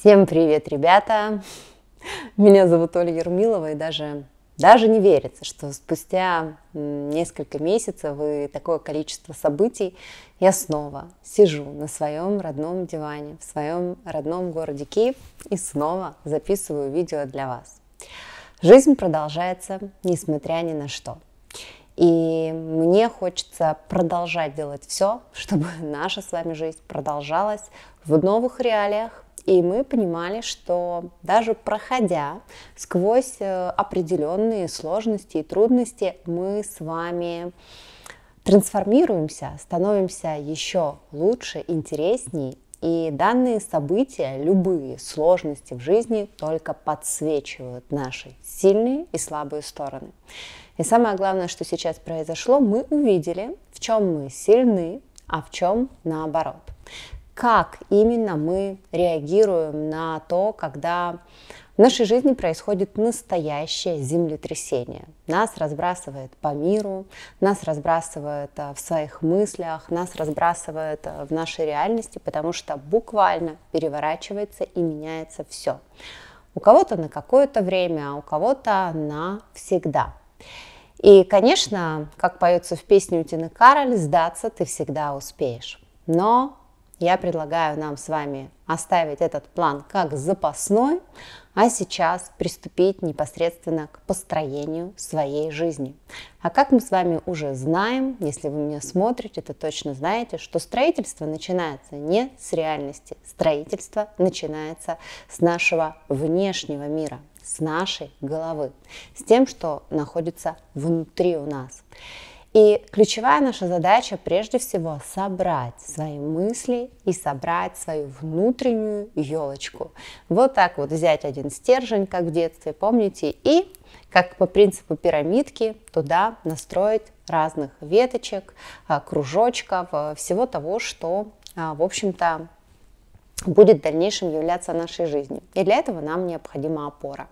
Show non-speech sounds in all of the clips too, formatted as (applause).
Всем привет, ребята! Меня зовут Оля Ермилова, и даже, даже не верится, что спустя несколько месяцев и такое количество событий я снова сижу на своем родном диване, в своем родном городе Киев и снова записываю видео для вас. Жизнь продолжается, несмотря ни на что – и мне хочется продолжать делать все, чтобы (laughs) наша с вами жизнь продолжалась в новых реалиях, и мы понимали, что даже проходя сквозь э, определенные сложности и трудности, мы с вами трансформируемся, становимся еще лучше, интереснее. И данные события, любые сложности в жизни только подсвечивают наши сильные и слабые стороны. И самое главное, что сейчас произошло, мы увидели, в чем мы сильны, а в чем наоборот как именно мы реагируем на то, когда в нашей жизни происходит настоящее землетрясение. Нас разбрасывает по миру, нас разбрасывает э, в своих мыслях, нас разбрасывает э, в нашей реальности, потому что буквально переворачивается и меняется все. У кого-то на какое-то время, а у кого-то навсегда. И, конечно, как поется в песне Утины Кароль, сдаться ты всегда успеешь. Но я предлагаю нам с вами оставить этот план как запасной, а сейчас приступить непосредственно к построению своей жизни. А как мы с вами уже знаем, если вы меня смотрите, то точно знаете, что строительство начинается не с реальности, строительство начинается с нашего внешнего мира, с нашей головы, с тем, что находится внутри у нас. И ключевая наша задача прежде всего собрать свои мысли и собрать свою внутреннюю елочку. Вот так вот взять один стержень, как в детстве, помните, и как по принципу пирамидки туда настроить разных веточек, а, кружочков, а, всего того, что, а, в общем-то, будет в дальнейшем являться нашей жизнью. И для этого нам необходима опора.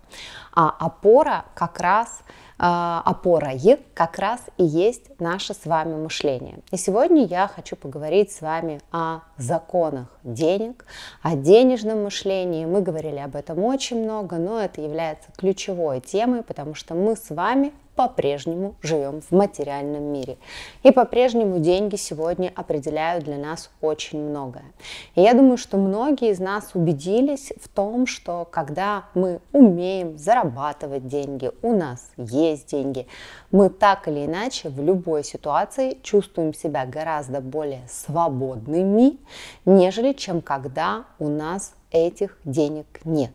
А опора как раз а, опорой как раз и есть наше с вами мышление. И сегодня я хочу поговорить с вами о законах денег, о денежном мышлении. Мы говорили об этом очень много, но это является ключевой темой, потому что мы с вами по-прежнему живем в материальном мире. И по-прежнему деньги сегодня определяют для нас очень многое. И я думаю, что многие из нас убедились в том, что когда мы умеем зарабатывать деньги, у нас есть есть деньги. Мы так или иначе в любой ситуации чувствуем себя гораздо более свободными, нежели чем когда у нас этих денег нет.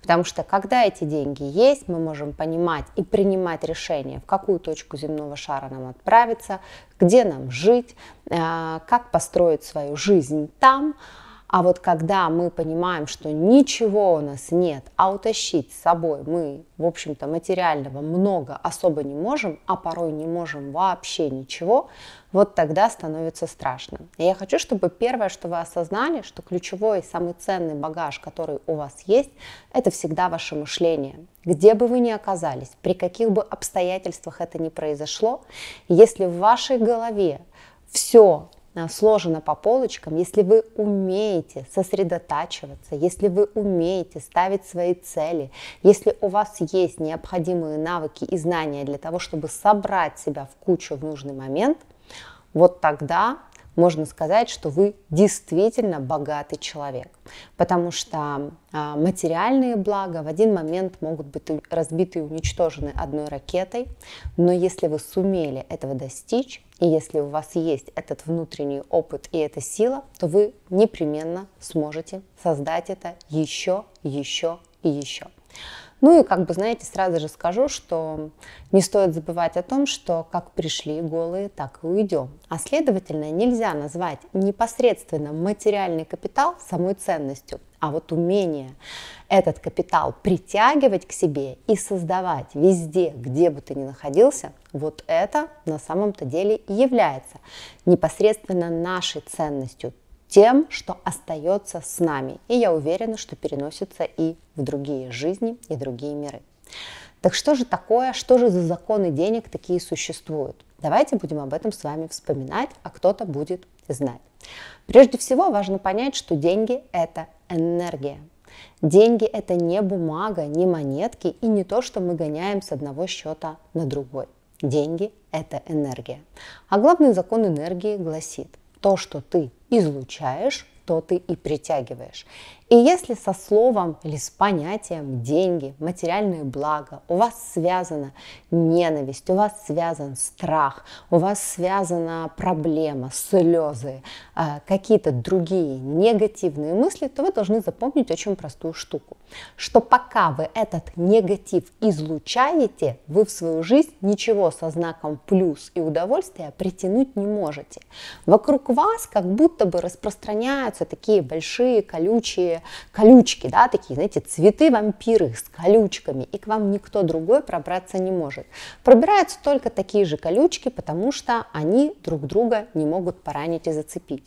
Потому что когда эти деньги есть, мы можем понимать и принимать решение, в какую точку земного шара нам отправиться, где нам жить, э, как построить свою жизнь там, а вот когда мы понимаем, что ничего у нас нет, а утащить с собой мы, в общем-то, материального много особо не можем, а порой не можем вообще ничего, вот тогда становится страшно. И я хочу, чтобы первое, что вы осознали, что ключевой и самый ценный багаж, который у вас есть, это всегда ваше мышление. Где бы вы ни оказались, при каких бы обстоятельствах это ни произошло, если в вашей голове все Э, сложено по полочкам, если вы умеете сосредотачиваться, если вы умеете ставить свои цели, если у вас есть необходимые навыки и знания для того, чтобы собрать себя в кучу в нужный момент, вот тогда можно сказать, что вы действительно богатый человек, потому что а, материальные блага в один момент могут быть разбиты и уничтожены одной ракетой, но если вы сумели этого достичь, и если у вас есть этот внутренний опыт и эта сила, то вы непременно сможете создать это еще, еще и еще. Ну и как бы, знаете, сразу же скажу, что не стоит забывать о том, что как пришли голые, так и уйдем. А следовательно, нельзя назвать непосредственно материальный капитал самой ценностью, а вот умение этот капитал притягивать к себе и создавать везде, где бы ты ни находился, вот это на самом-то деле и является непосредственно нашей ценностью, тем, что остается с нами. И я уверена, что переносится и в другие жизни, и другие миры. Так что же такое, что же за законы денег такие существуют? Давайте будем об этом с вами вспоминать, а кто-то будет знать. Прежде всего важно понять, что деньги – это энергия. Деньги – это не бумага, не монетки и не то, что мы гоняем с одного счета на другой. Деньги – это энергия. А главный закон энергии гласит, то, что ты излучаешь, то ты и притягиваешь. И если со словом или с понятием деньги, материальное благо у вас связана ненависть, у вас связан страх, у вас связана проблема, слезы, а, какие-то другие негативные мысли, то вы должны запомнить очень простую штуку, что пока вы этот негатив излучаете, вы в свою жизнь ничего со знаком плюс и удовольствия притянуть не можете. Вокруг вас как будто бы распространяются такие большие колючие колючки, да, такие, знаете, цветы вампиры с колючками, и к вам никто другой пробраться не может. Пробираются только такие же колючки, потому что они друг друга не могут поранить и зацепить.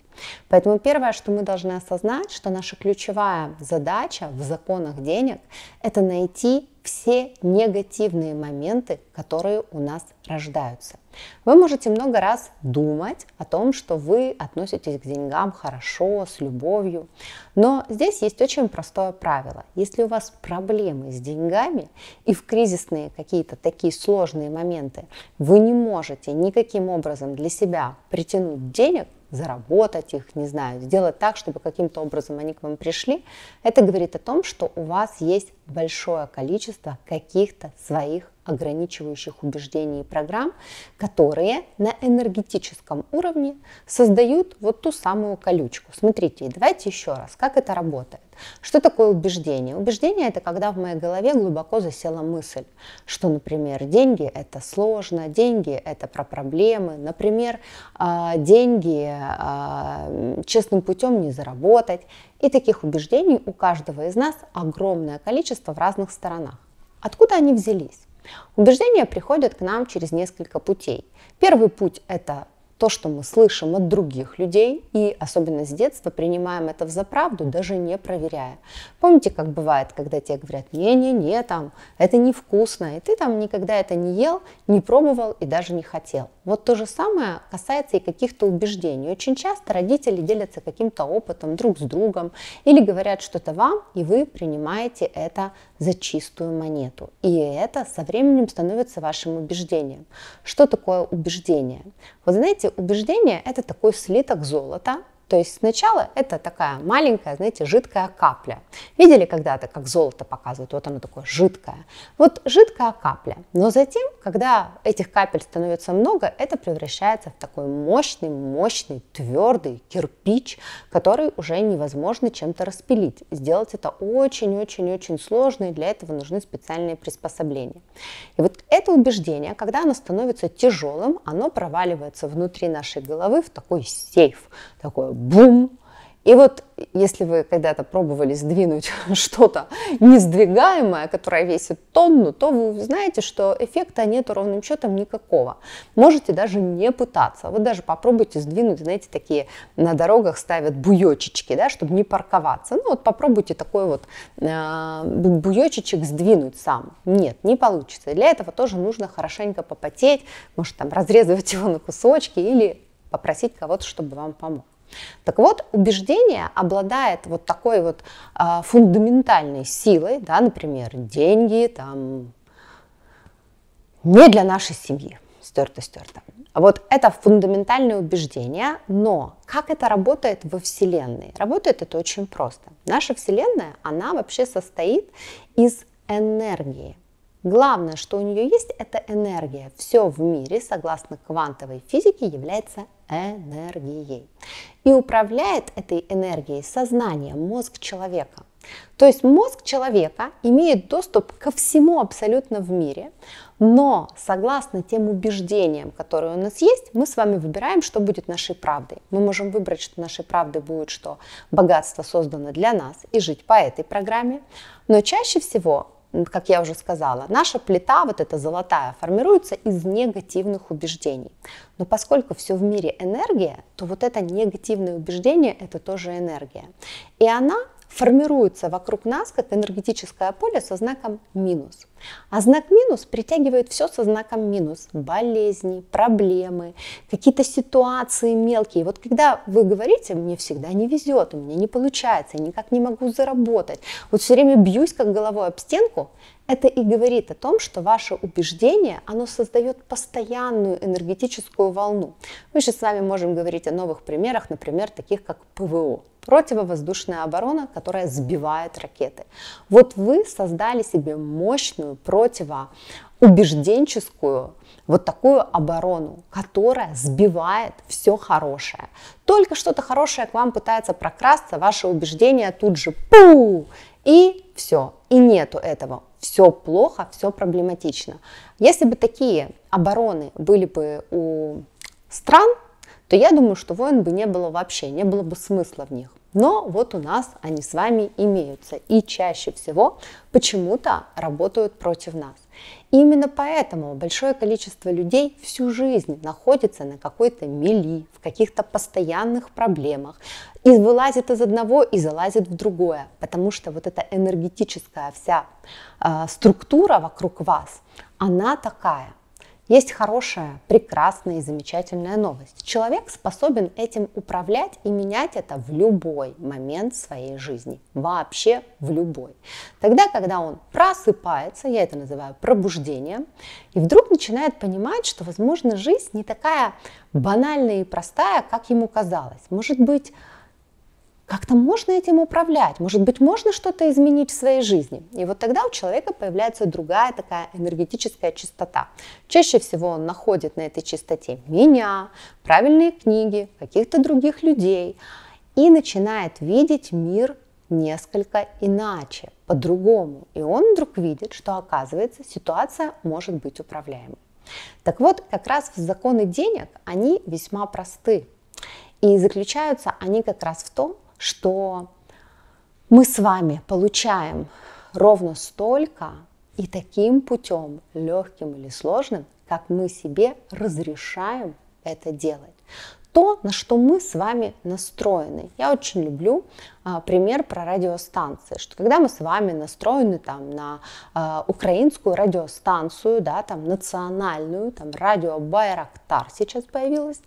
Поэтому первое, что мы должны осознать, что наша ключевая задача в законах денег – это найти все негативные моменты, которые у нас рождаются. Вы можете много раз думать о том, что вы относитесь к деньгам хорошо, с любовью, но здесь есть очень простое правило. Если у вас проблемы с деньгами и в кризисные какие-то такие сложные моменты вы не можете никаким образом для себя притянуть денег, заработать их, не знаю, сделать так, чтобы каким-то образом они к вам пришли, это говорит о том, что у вас есть большое количество каких-то своих ограничивающих убеждений и программ, которые на энергетическом уровне создают вот ту самую колючку. Смотрите, давайте еще раз, как это работает. Что такое убеждение? Убеждение – это когда в моей голове глубоко засела мысль, что, например, деньги – это сложно, деньги – это про проблемы, например, а, деньги а, честным путем не заработать. И таких убеждений у каждого из нас огромное количество в разных сторонах. Откуда они взялись? Убеждения приходят к нам через несколько путей. Первый путь – это то, что мы слышим от других людей, и особенно с детства принимаем это в заправду, даже не проверяя. Помните, как бывает, когда тебе говорят, не-не-не, там, это невкусно, и ты там никогда это не ел, не пробовал и даже не хотел. Вот то же самое касается и каких-то убеждений. Очень часто родители делятся каким-то опытом друг с другом или говорят что-то вам, и вы принимаете это за чистую монету. И это со временем становится вашим убеждением. Что такое убеждение? Вы знаете, убеждение – это такой слиток золота, то есть сначала это такая маленькая, знаете, жидкая капля. Видели когда-то, как золото показывают? Вот оно такое жидкое. Вот жидкая капля. Но затем, когда этих капель становится много, это превращается в такой мощный, мощный, твердый кирпич, который уже невозможно чем-то распилить. Сделать это очень-очень-очень сложно, и для этого нужны специальные приспособления. И вот это убеждение, когда оно становится тяжелым, оно проваливается внутри нашей головы в такой сейф, такой бум. И вот если вы когда-то пробовали сдвинуть (laughs) что-то несдвигаемое, которое весит тонну, то вы знаете, что эффекта нет ровным счетом никакого. Можете даже не пытаться. Вы даже попробуйте сдвинуть, знаете, такие на дорогах ставят буечечки, да, чтобы не парковаться. Ну вот попробуйте такой вот э, а, буечечек сдвинуть сам. Нет, не получится. Для этого тоже нужно хорошенько попотеть, может там разрезать (laughs) его на кусочки или попросить кого-то, чтобы вам помог. Так вот, убеждение обладает вот такой вот э, фундаментальной силой, да, например, деньги там не для нашей семьи, стерто-стерто. Вот это фундаментальное убеждение, но как это работает во Вселенной? Работает это очень просто. Наша Вселенная, она вообще состоит из энергии. Главное, что у нее есть, это энергия. Все в мире, согласно квантовой физике, является энергией. И управляет этой энергией сознание, мозг человека. То есть мозг человека имеет доступ ко всему абсолютно в мире, но согласно тем убеждениям, которые у нас есть, мы с вами выбираем, что будет нашей правдой. Мы можем выбрать, что нашей правдой будет, что богатство создано для нас и жить по этой программе. Но чаще всего как я уже сказала, наша плита, вот эта золотая, формируется из негативных убеждений. Но поскольку все в мире энергия, то вот это негативное убеждение – это тоже энергия. И она формируется вокруг нас как энергетическое поле со знаком минус. А знак минус притягивает все со знаком минус. Болезни, проблемы, какие-то ситуации мелкие. Вот когда вы говорите, мне всегда не везет, у меня не получается, я никак не могу заработать, вот все время бьюсь как головой об стенку, это и говорит о том, что ваше убеждение, оно создает постоянную энергетическую волну. Мы сейчас с вами можем говорить о новых примерах, например, таких как ПВО противовоздушная оборона, которая сбивает ракеты. Вот вы создали себе мощную противоубежденческую вот такую оборону, которая сбивает все хорошее. Только что-то хорошее к вам пытается прокрасться, ваши убеждения тут же пу, и все, и нету этого. Все плохо, все проблематично. Если бы такие обороны были бы у стран, то я думаю, что войн бы не было вообще, не было бы смысла в них. Но вот у нас они с вами имеются и чаще всего почему-то работают против нас. И именно поэтому большое количество людей всю жизнь находится на какой-то мели, в каких-то постоянных проблемах, и вылазит из одного и залазит в другое, потому что вот эта энергетическая вся э, структура вокруг вас, она такая – есть хорошая, прекрасная и замечательная новость. Человек способен этим управлять и менять это в любой момент своей жизни. Вообще в любой. Тогда, когда он просыпается, я это называю пробуждением, и вдруг начинает понимать, что, возможно, жизнь не такая банальная и простая, как ему казалось. Может быть, как-то можно этим управлять, может быть, можно что-то изменить в своей жизни. И вот тогда у человека появляется другая такая энергетическая чистота. Чаще всего он находит на этой чистоте меня, правильные книги, каких-то других людей и начинает видеть мир несколько иначе, по-другому. И он вдруг видит, что оказывается ситуация может быть управляемой. Так вот, как раз в законы денег, они весьма просты. И заключаются они как раз в том, что мы с вами получаем ровно столько и таким путем, легким или сложным, как мы себе разрешаем это делать то, на что мы с вами настроены. Я очень люблю а, пример про радиостанции, что когда мы с вами настроены там на а, украинскую радиостанцию, да, там национальную, там радио Байрактар сейчас появилось,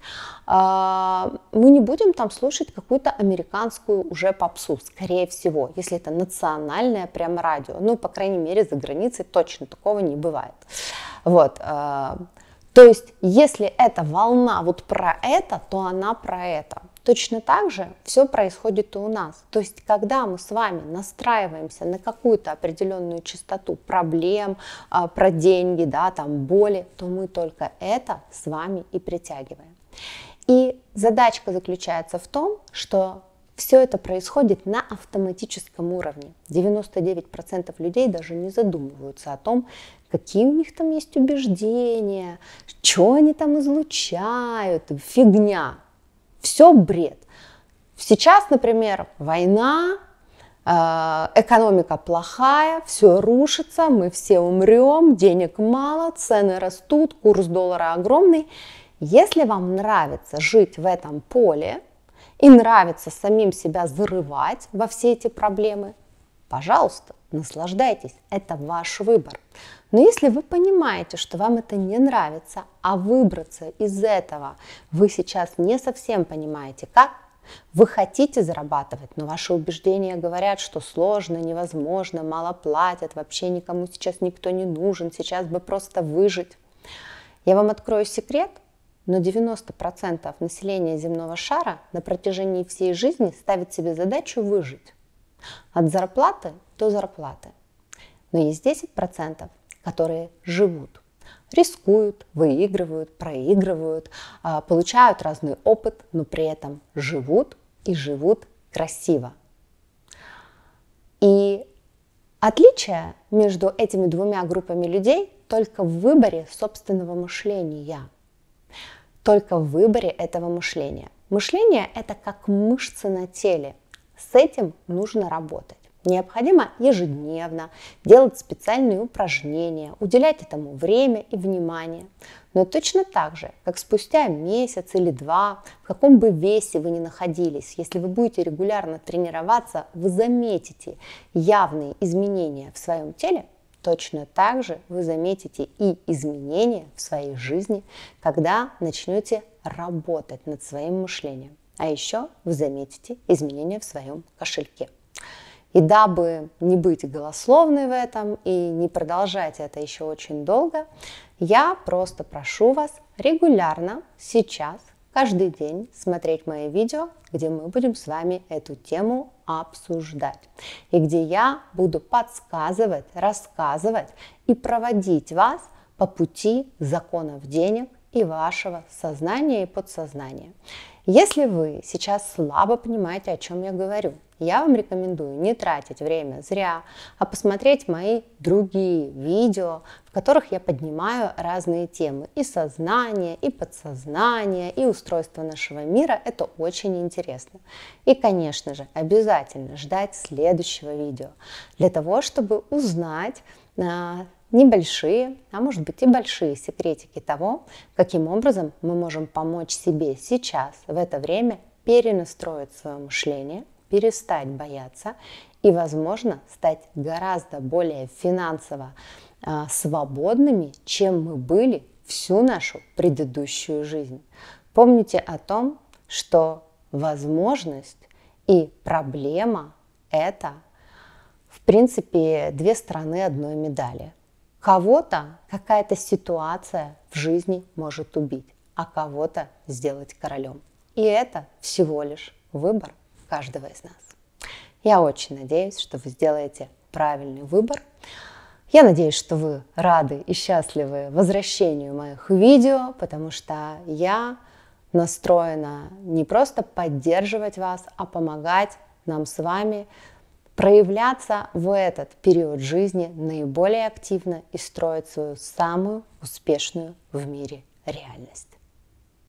а, мы не будем там слушать какую-то американскую уже попсу, скорее всего, если это национальное прям радио, ну, по крайней мере, за границей точно такого не бывает. Вот, а, то есть, если эта волна вот про это, то она про это. Точно так же все происходит и у нас. То есть, когда мы с вами настраиваемся на какую-то определенную частоту проблем, а, про деньги, да, там, боли, то мы только это с вами и притягиваем. И задачка заключается в том, что все это происходит на автоматическом уровне. 99% людей даже не задумываются о том, какие у них там есть убеждения, что они там излучают, фигня, все бред. Сейчас, например, война, э, экономика плохая, все рушится, мы все умрем, денег мало, цены растут, курс доллара огромный. Если вам нравится жить в этом поле и нравится самим себя зарывать во все эти проблемы, пожалуйста, Наслаждайтесь, это ваш выбор. Но если вы понимаете, что вам это не нравится, а выбраться из этого вы сейчас не совсем понимаете как, вы хотите зарабатывать, но ваши убеждения говорят, что сложно, невозможно, мало платят, вообще никому сейчас никто не нужен, сейчас бы просто выжить. Я вам открою секрет, но 90% населения земного шара на протяжении всей жизни ставит себе задачу выжить. От зарплаты до зарплаты. Но есть 10%, которые живут, рискуют, выигрывают, проигрывают, а, получают разный опыт, но при этом живут и живут красиво. И отличие между этими двумя группами людей только в выборе собственного мышления. Только в выборе этого мышления. Мышление – это как мышцы на теле. С этим нужно работать. Необходимо ежедневно делать специальные упражнения, уделять этому время и внимание. Но точно так же, как спустя месяц или два, в каком бы весе вы ни находились, если вы будете регулярно тренироваться, вы заметите явные изменения в своем теле, точно так же вы заметите и изменения в своей жизни, когда начнете работать над своим мышлением. А еще вы заметите изменения в своем кошельке. И дабы не быть голословной в этом и не продолжать это еще очень долго, я просто прошу вас регулярно сейчас, каждый день смотреть мои видео, где мы будем с вами эту тему обсуждать. И где я буду подсказывать, рассказывать и проводить вас по пути законов денег и вашего сознания и подсознания. Если вы сейчас слабо понимаете, о чем я говорю, я вам рекомендую не тратить время зря, а посмотреть мои другие видео, в которых я поднимаю разные темы. И сознание, и подсознание, и устройство нашего мира. Это очень интересно. И, конечно же, обязательно ждать следующего видео для того, чтобы узнать, а, небольшие, а может быть и большие секретики того, каким образом мы можем помочь себе сейчас, в это время, перенастроить свое мышление, перестать бояться и, возможно, стать гораздо более финансово э, свободными, чем мы были всю нашу предыдущую жизнь. Помните о том, что возможность и проблема – это, в принципе, две стороны одной медали – Кого-то какая-то ситуация в жизни может убить, а кого-то сделать королем. И это всего лишь выбор каждого из нас. Я очень надеюсь, что вы сделаете правильный выбор. Я надеюсь, что вы рады и счастливы возвращению моих видео, потому что я настроена не просто поддерживать вас, а помогать нам с вами проявляться в этот период жизни наиболее активно и строить свою самую успешную в мире реальность.